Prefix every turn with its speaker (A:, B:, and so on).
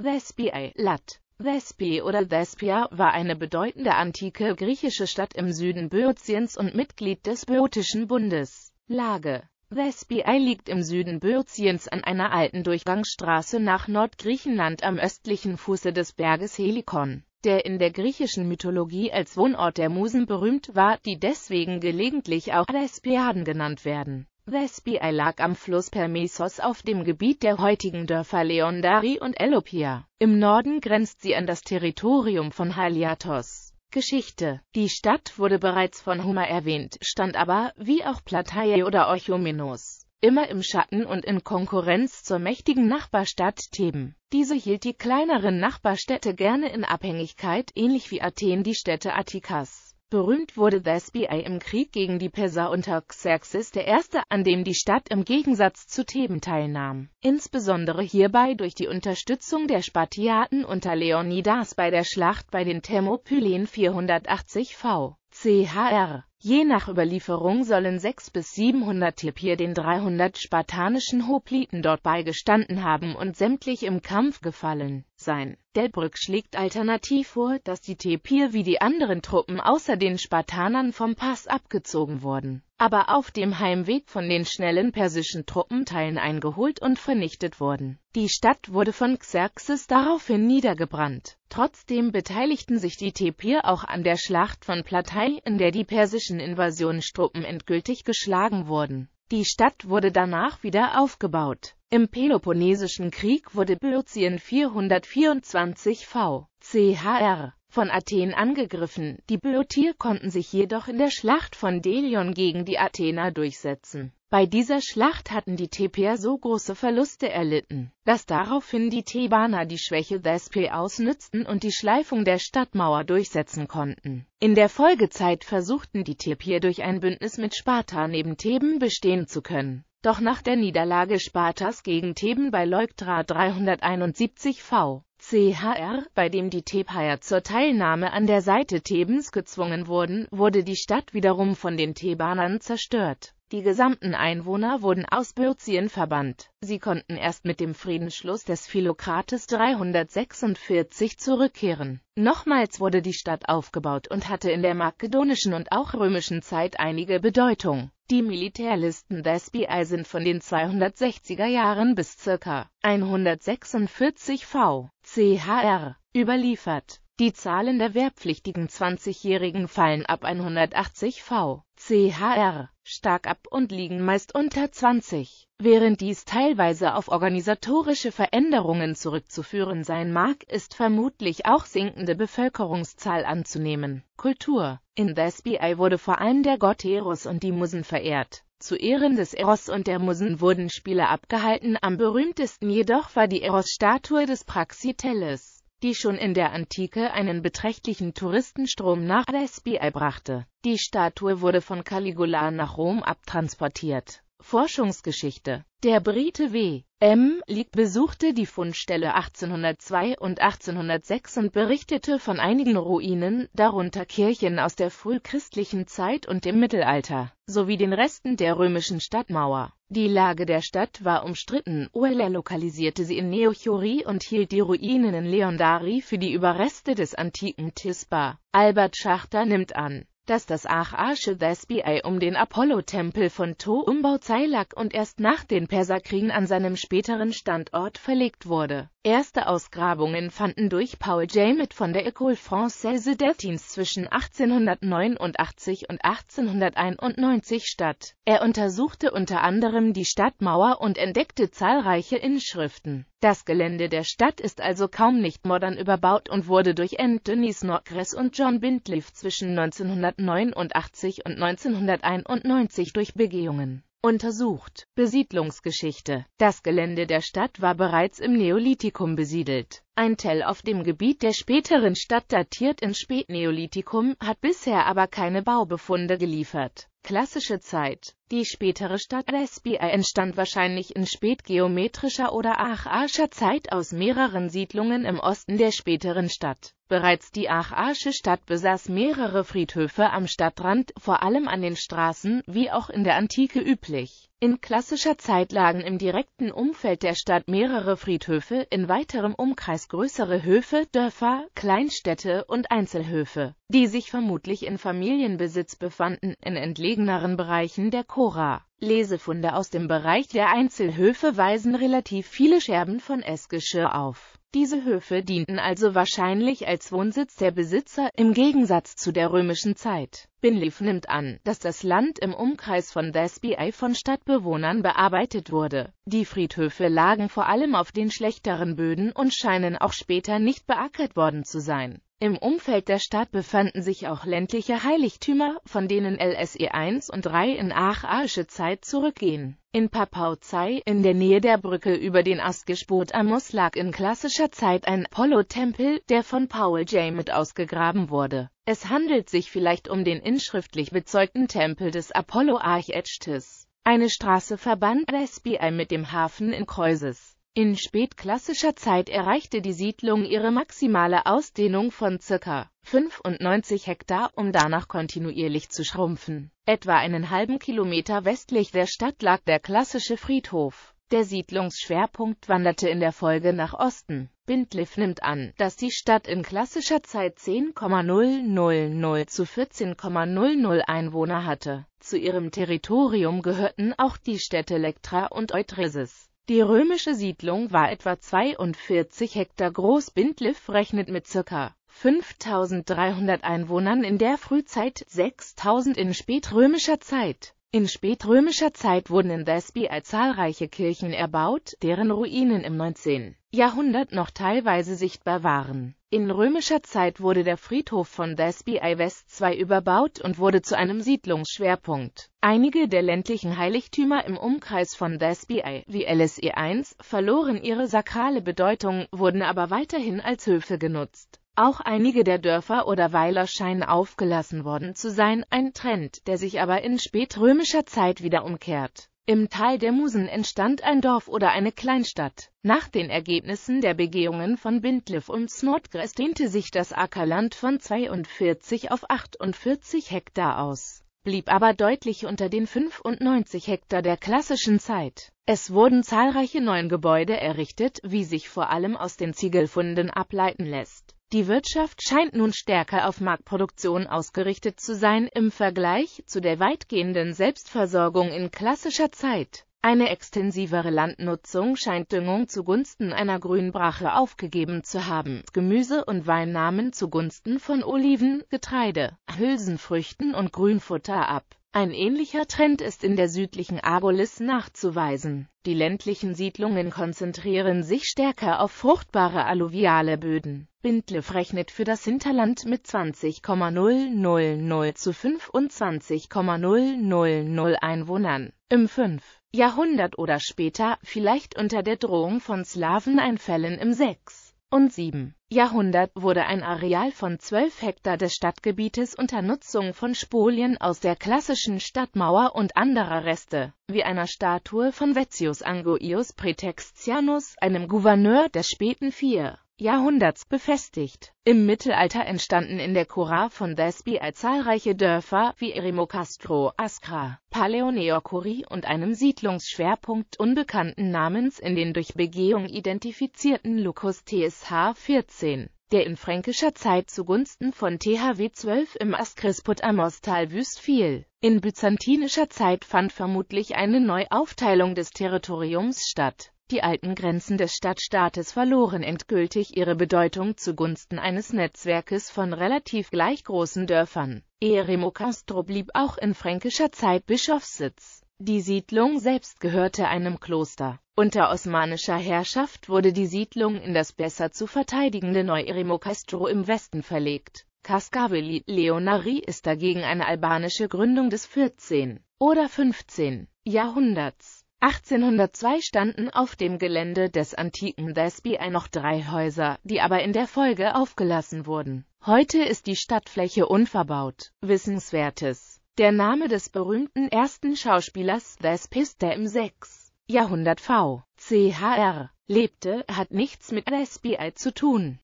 A: Vespiae, Lat. Vespi oder Vespia war eine bedeutende antike griechische Stadt im Süden Böotiens und Mitglied des Böotischen Bundes. Lage Vespiae liegt im Süden Böotiens an einer alten Durchgangsstraße nach Nordgriechenland am östlichen Fuße des Berges Helikon, der in der griechischen Mythologie als Wohnort der Musen berühmt war, die deswegen gelegentlich auch Vespiaden genannt werden. Vespii lag am Fluss Permesos auf dem Gebiet der heutigen Dörfer Leondari und Elopia. Im Norden grenzt sie an das Territorium von Haliatos. Geschichte Die Stadt wurde bereits von Homer erwähnt, stand aber, wie auch Plataea oder Orchomenos, immer im Schatten und in Konkurrenz zur mächtigen Nachbarstadt Theben. Diese hielt die kleineren Nachbarstädte gerne in Abhängigkeit, ähnlich wie Athen die Städte Attikas. Berühmt wurde Thespiae im Krieg gegen die Perser unter Xerxes I., an dem die Stadt im Gegensatz zu Theben teilnahm. Insbesondere hierbei durch die Unterstützung der Spartiaten unter Leonidas bei der Schlacht bei den Thermopylen 480 v. chr. Je nach Überlieferung sollen 6 bis 700 Tipir den 300 spartanischen Hopliten dort beigestanden haben und sämtlich im Kampf gefallen sein. Delbrück schlägt alternativ vor, dass die Tepir wie die anderen Truppen außer den Spartanern vom Pass abgezogen wurden aber auf dem Heimweg von den schnellen persischen Truppenteilen eingeholt und vernichtet wurden. Die Stadt wurde von Xerxes daraufhin niedergebrannt. Trotzdem beteiligten sich die Tepir auch an der Schlacht von Platei, in der die persischen Invasionstruppen endgültig geschlagen wurden. Die Stadt wurde danach wieder aufgebaut. Im Peloponnesischen Krieg wurde Böotien 424 v. chr von Athen angegriffen. Die Böotier konnten sich jedoch in der Schlacht von Delion gegen die Athener durchsetzen. Bei dieser Schlacht hatten die Theper so große Verluste erlitten, dass daraufhin die Thebaner die Schwäche Thespe ausnützten und die Schleifung der Stadtmauer durchsetzen konnten. In der Folgezeit versuchten die Theper durch ein Bündnis mit Sparta neben Theben bestehen zu können. Doch nach der Niederlage Spartas gegen Theben bei Leuktra 371 v. CHR, bei dem die Thebaier zur Teilnahme an der Seite Thebens gezwungen wurden, wurde die Stadt wiederum von den Thebanern zerstört. Die gesamten Einwohner wurden aus Böotien verbannt. Sie konnten erst mit dem Friedensschluss des Philokrates 346 zurückkehren. Nochmals wurde die Stadt aufgebaut und hatte in der makedonischen und auch römischen Zeit einige Bedeutung. Die Militärlisten des BI sind von den 260er Jahren bis ca. 146 v. CHR, überliefert. Die Zahlen der wehrpflichtigen 20-Jährigen fallen ab 180 V. CHR stark ab und liegen meist unter 20. Während dies teilweise auf organisatorische Veränderungen zurückzuführen sein mag, ist vermutlich auch sinkende Bevölkerungszahl anzunehmen. Kultur In SBI wurde vor allem der Gott Eros und die Musen verehrt. Zu Ehren des Eros und der Musen wurden Spiele abgehalten, am berühmtesten jedoch war die Eros-Statue des Praxiteles, die schon in der Antike einen beträchtlichen Touristenstrom nach Lesbi brachte. Die Statue wurde von Caligula nach Rom abtransportiert Forschungsgeschichte Der Brite W. M. Leake besuchte die Fundstelle 1802 und 1806 und berichtete von einigen Ruinen, darunter Kirchen aus der frühchristlichen Zeit und dem Mittelalter, sowie den Resten der römischen Stadtmauer. Die Lage der Stadt war umstritten, Ueller lokalisierte sie in Neochori und hielt die Ruinen in Leondari für die Überreste des antiken Tispa. Albert Schachter nimmt an dass das archaische Thespiae um den Apollo-Tempel von To Umbau Zeilak und erst nach den Perserkriegen an seinem späteren Standort verlegt wurde. Erste Ausgrabungen fanden durch Paul Jamet von der École Française d'Athens zwischen 1889 und 1891 statt. Er untersuchte unter anderem die Stadtmauer und entdeckte zahlreiche Inschriften. Das Gelände der Stadt ist also kaum nicht modern überbaut und wurde durch N. Denis Snodgrass und John Bindleaf zwischen 1900 1989 und 1991 durch Begehungen untersucht. Besiedlungsgeschichte Das Gelände der Stadt war bereits im Neolithikum besiedelt. Ein Tell auf dem Gebiet der späteren Stadt datiert ins Spätneolithikum, hat bisher aber keine Baubefunde geliefert. Klassische Zeit die spätere Stadt Lesbia entstand wahrscheinlich in spätgeometrischer oder archaischer Zeit aus mehreren Siedlungen im Osten der späteren Stadt. Bereits die archaische Stadt besaß mehrere Friedhöfe am Stadtrand, vor allem an den Straßen, wie auch in der Antike üblich. In klassischer Zeit lagen im direkten Umfeld der Stadt mehrere Friedhöfe, in weiterem Umkreis größere Höfe, Dörfer, Kleinstädte und Einzelhöfe, die sich vermutlich in Familienbesitz befanden, in entlegeneren Bereichen der Cora. Lesefunde aus dem Bereich der Einzelhöfe weisen relativ viele Scherben von Essgeschirr auf. Diese Höfe dienten also wahrscheinlich als Wohnsitz der Besitzer, im Gegensatz zu der römischen Zeit. Binleaf nimmt an, dass das Land im Umkreis von Thesbii von Stadtbewohnern bearbeitet wurde. Die Friedhöfe lagen vor allem auf den schlechteren Böden und scheinen auch später nicht beackert worden zu sein. Im Umfeld der Stadt befanden sich auch ländliche Heiligtümer, von denen LSE 1 und 3 in achaiische Zeit zurückgehen. In Papauzei, in der Nähe der Brücke über den Asgesbot Amos lag in klassischer Zeit ein Apollo-Tempel, der von Paul J. mit ausgegraben wurde. Es handelt sich vielleicht um den inschriftlich bezeugten Tempel des Apollo Archätschtes. Eine Straße verband Lesbii mit dem Hafen in Kreuzes. In spätklassischer Zeit erreichte die Siedlung ihre maximale Ausdehnung von ca. 95 Hektar, um danach kontinuierlich zu schrumpfen. Etwa einen halben Kilometer westlich der Stadt lag der klassische Friedhof. Der Siedlungsschwerpunkt wanderte in der Folge nach Osten. Bindliff nimmt an, dass die Stadt in klassischer Zeit 10,000 zu 14,00 Einwohner hatte. Zu ihrem Territorium gehörten auch die Städte Lektra und Eutresis. Die römische Siedlung war etwa 42 Hektar groß. Bindliff rechnet mit circa 5300 Einwohnern in der Frühzeit, 6000 in spätrömischer Zeit in spätrömischer Zeit wurden in Wesby zahlreiche Kirchen erbaut, deren Ruinen im 19. Jahrhundert noch teilweise sichtbar waren. In römischer Zeit wurde der Friedhof von Wesby West II überbaut und wurde zu einem Siedlungsschwerpunkt. Einige der ländlichen Heiligtümer im Umkreis von Wesby wie LSE 1, verloren ihre sakrale Bedeutung, wurden aber weiterhin als Höfe genutzt. Auch einige der Dörfer oder Weiler scheinen aufgelassen worden zu sein, ein Trend, der sich aber in spätrömischer Zeit wieder umkehrt. Im Tal der Musen entstand ein Dorf oder eine Kleinstadt. Nach den Ergebnissen der Begehungen von Bindliff und Snodgrass dehnte sich das Ackerland von 42 auf 48 Hektar aus, blieb aber deutlich unter den 95 Hektar der klassischen Zeit. Es wurden zahlreiche neue Gebäude errichtet, wie sich vor allem aus den Ziegelfunden ableiten lässt. Die Wirtschaft scheint nun stärker auf Marktproduktion ausgerichtet zu sein im Vergleich zu der weitgehenden Selbstversorgung in klassischer Zeit. Eine extensivere Landnutzung scheint Düngung zugunsten einer Grünbrache aufgegeben zu haben, Gemüse- und Weinnahmen zugunsten von Oliven, Getreide, Hülsenfrüchten und Grünfutter ab. Ein ähnlicher Trend ist in der südlichen Argolis nachzuweisen. Die ländlichen Siedlungen konzentrieren sich stärker auf fruchtbare alluviale Böden. Bindlef rechnet für das Hinterland mit 20,000 zu 25,000 Einwohnern. Im 5. Jahrhundert oder später, vielleicht unter der Drohung von Slaveneinfällen im 6 und 7. Jahrhundert wurde ein Areal von 12 Hektar des Stadtgebietes unter Nutzung von Spolien aus der klassischen Stadtmauer und anderer Reste, wie einer Statue von Vetius Anguius Praetexianus, einem Gouverneur des späten 4. Jahrhunderts befestigt. Im Mittelalter entstanden in der Cura von Thespiae zahlreiche Dörfer wie Erimocastro, Ascra, Paleoneocuri und einem Siedlungsschwerpunkt unbekannten Namens in den durch Begehung identifizierten Lucus TSH 14 der in fränkischer Zeit zugunsten von THW 12 im Askrisput Amostal wüst fiel. In byzantinischer Zeit fand vermutlich eine Neuaufteilung des Territoriums statt die alten Grenzen des Stadtstaates verloren endgültig ihre Bedeutung zugunsten eines Netzwerkes von relativ gleich großen Dörfern. Eremo Castro blieb auch in fränkischer Zeit Bischofssitz. Die Siedlung selbst gehörte einem Kloster. Unter osmanischer Herrschaft wurde die Siedlung in das besser zu verteidigende Neu-Eremo Castro im Westen verlegt. Cascabeli Leonari ist dagegen eine albanische Gründung des 14. oder 15. Jahrhunderts. 1802 standen auf dem Gelände des antiken Thesby noch drei Häuser, die aber in der Folge aufgelassen wurden. Heute ist die Stadtfläche unverbaut. Wissenswertes Der Name des berühmten ersten Schauspielers Thespis, der im 6. Jahrhundert v. Chr. lebte, hat nichts mit Thespiae zu tun.